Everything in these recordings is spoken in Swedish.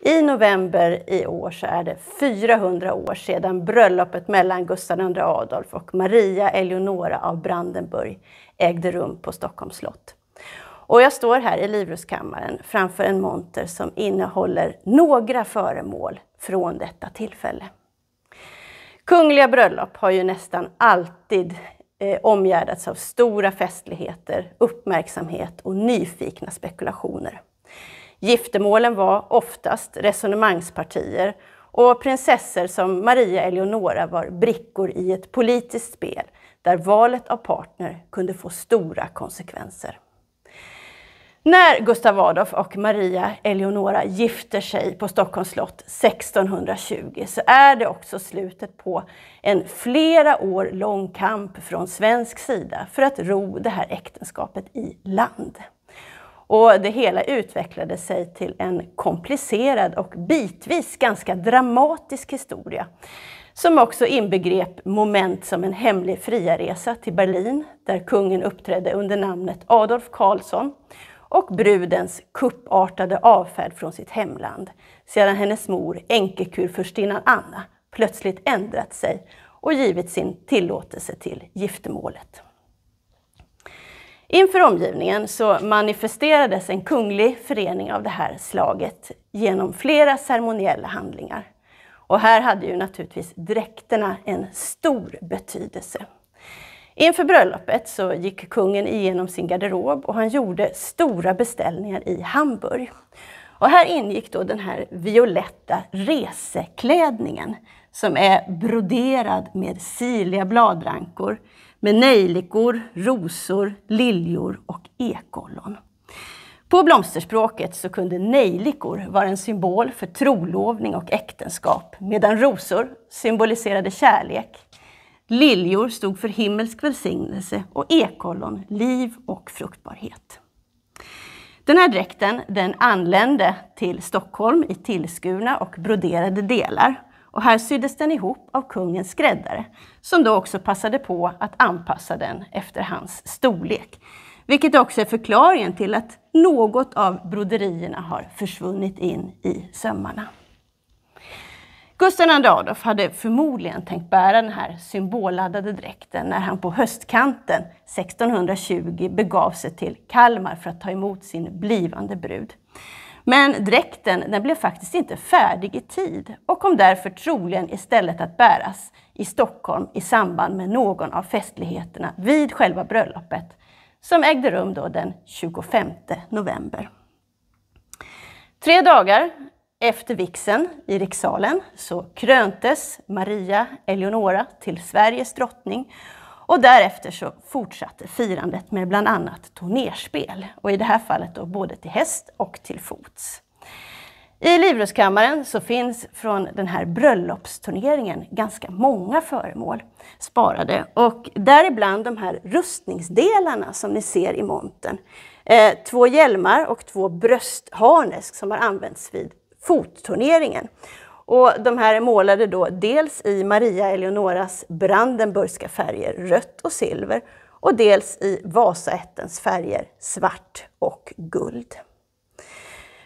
I november i år så är det 400 år sedan bröllopet mellan Gustav II Adolf och Maria Eleonora av Brandenburg ägde rum på Stockholms slott. Och jag står här i Livrustkammaren framför en monter som innehåller några föremål från detta tillfälle. Kungliga bröllop har ju nästan alltid eh, omgärdats av stora festligheter, uppmärksamhet och nyfikna spekulationer. Giftermålen var oftast resonemangspartier och prinsessor som Maria Eleonora var brickor i ett politiskt spel där valet av partner kunde få stora konsekvenser. När Gustav Adolf och Maria Eleonora gifter sig på Stockholms slott 1620 så är det också slutet på en flera år lång kamp från svensk sida för att ro det här äktenskapet i land. Och det hela utvecklade sig till en komplicerad och bitvis ganska dramatisk historia som också inbegrep moment som en hemlig friarresa till Berlin där kungen uppträdde under namnet Adolf Karlsson och brudens kuppartade avfärd från sitt hemland sedan hennes mor, änkekurfurstinnan Anna, plötsligt ändrat sig och givit sin tillåtelse till giftermålet. Inför omgivningen så manifesterades en kunglig förening av det här slaget genom flera ceremoniella handlingar. Och här hade ju naturligtvis dräkterna en stor betydelse. Inför bröllopet så gick kungen igenom sin garderob och han gjorde stora beställningar i Hamburg. Och här ingick då den här violetta reseklädningen som är broderad med sirliga bladrankor, med nejlikor, rosor, liljor och ekollon. På blomsterspråket så kunde nejlikor vara en symbol för trolovning och äktenskap, medan rosor symboliserade kärlek. Liljor stod för himmelsk välsignelse och ekollon liv och fruktbarhet. Den här dräkten den anlände till Stockholm i tillskurna och broderade delar. Och här syddes den ihop av kungens skräddare, som då också passade på att anpassa den efter hans storlek. Vilket också är förklaringen till att något av broderierna har försvunnit in i sömmarna. Gustav II Adolf hade förmodligen tänkt bära den här symbolladdade dräkten när han på höstkanten 1620 begav sig till Kalmar för att ta emot sin blivande brud. Men dräkten den blev faktiskt inte färdig i tid och kom därför troligen istället att bäras i Stockholm i samband med någon av festligheterna vid själva bröllopet som ägde rum då den 25 november. Tre dagar efter vixen i rikssalen så kröntes Maria Eleonora till Sveriges drottning och därefter så fortsatte firandet med bland annat turnerspel och i det här fallet då både till häst och till fots. I Livrustkammaren så finns från den här bröllopsturneringen ganska många föremål sparade och däribland de här rustningsdelarna som ni ser i monten. Eh, två hjälmar och två bröstharnesk som har använts vid fotturneringen. Och de här är målade då dels i Maria Eleonoras Brandenburgska färger, rött och silver, och dels i Vasaättens färger, svart och guld.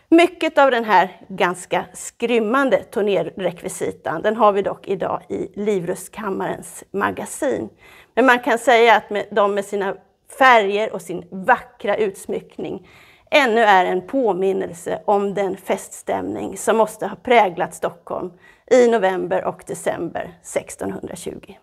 Mycket av den här ganska skrymmande turnérekvisitan, den har vi dock idag i Livrustkammarens magasin. Men man kan säga att de med sina färger och sin vackra utsmyckning ännu är en påminnelse om den feststämning som måste ha präglat Stockholm i november och december 1620.